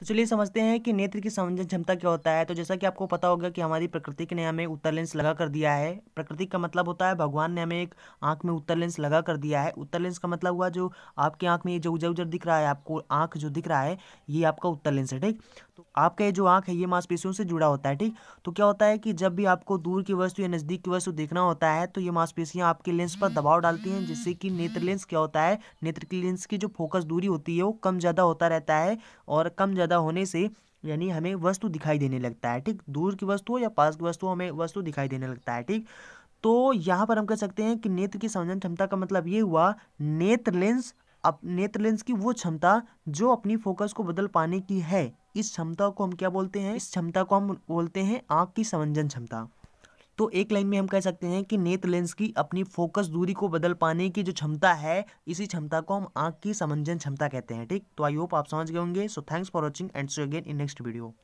तो चलिए समझते हैं कि नेत्र की समझ क्षमता क्या होता है तो जैसा कि आपको पता होगा कि हमारी प्रकृति ने हमें उत्तर लेंस लगा कर दिया है प्रकृति का मतलब होता है भगवान ने हमें एक आंख में उत्तर लेंस लगा कर दिया है उत्तर लेंस का मतलब हुआ जो आपकी आंख में ये जो उजर उजर दिख रहा है आपको आंख जो दिख रहा है ये आपका उत्तर लेंस है ठीक तो आपका ये जो आंख है ये मांसपेशियों से जुड़ा होता है ठीक तो क्या होता है कि जब भी आपको दूर की वस्तु या नज़दीक की वस्तु देखना होता है तो ये मांसपेशियां आपके लेंस पर दबाव डालती हैं जिससे कि नेत्र लेंस क्या होता है नेत्र की लेंस की जो फोकस दूरी होती है वो कम ज़्यादा होता रहता है और कम ज़्यादा होने से यानी हमें वस्तु दिखाई देने लगता है ठीक दूर की वस्तु या पास की वस्तु हमें वस्तु दिखाई देने लगता है ठीक तो यहाँ पर हम कह सकते हैं कि नेत्र की संवेदन क्षमता का मतलब ये हुआ नेत्र लेंस अब नेत्र लेंस की वो क्षमता जो अपनी फोकस को बदल पाने की है इस क्षमता को हम क्या बोलते हैं इस क्षमता को हम बोलते हैं आँख की समंजन क्षमता तो एक लाइन में हम कह सकते हैं कि नेत्र लेंस की अपनी फोकस दूरी को बदल पाने की जो क्षमता है इसी क्षमता को हम आँख की समंजन क्षमता कहते हैं ठीक तो आई होप आप समझ गए होंगे so thanks for watching and so again in next video